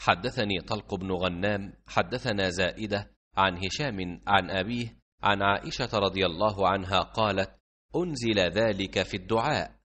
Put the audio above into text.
حدثني طلق بن غنام حدثنا زائدة عن هشام عن أبيه عن عائشة رضي الله عنها قالت أنزل ذلك في الدعاء